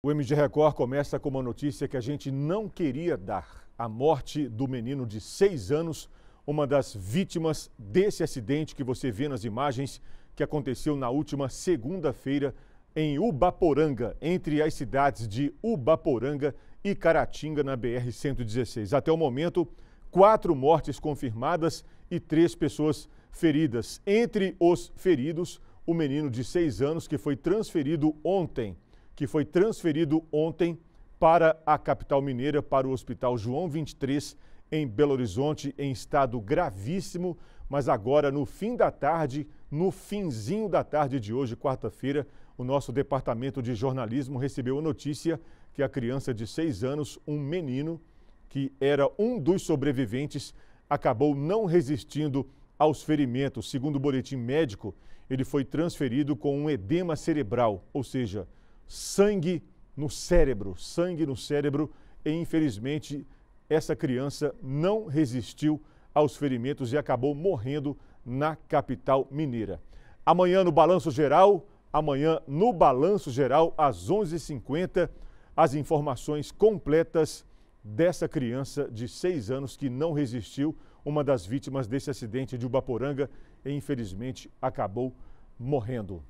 O MG Record começa com uma notícia que a gente não queria dar: a morte do menino de seis anos, uma das vítimas desse acidente que você vê nas imagens, que aconteceu na última segunda-feira em Ubaporanga, entre as cidades de Ubaporanga e Caratinga, na BR-116. Até o momento, quatro mortes confirmadas e três pessoas feridas. Entre os feridos, o menino de seis anos que foi transferido ontem que foi transferido ontem para a capital mineira, para o Hospital João 23, em Belo Horizonte, em estado gravíssimo, mas agora no fim da tarde, no finzinho da tarde de hoje, quarta-feira, o nosso departamento de jornalismo recebeu a notícia que a criança de seis anos, um menino, que era um dos sobreviventes, acabou não resistindo aos ferimentos. Segundo o boletim médico, ele foi transferido com um edema cerebral, ou seja, sangue no cérebro, sangue no cérebro, e infelizmente essa criança não resistiu aos ferimentos e acabou morrendo na capital mineira. Amanhã no Balanço Geral, amanhã no Balanço Geral, às 11h50, as informações completas dessa criança de 6 anos que não resistiu, uma das vítimas desse acidente de Ubaporanga, e infelizmente acabou morrendo.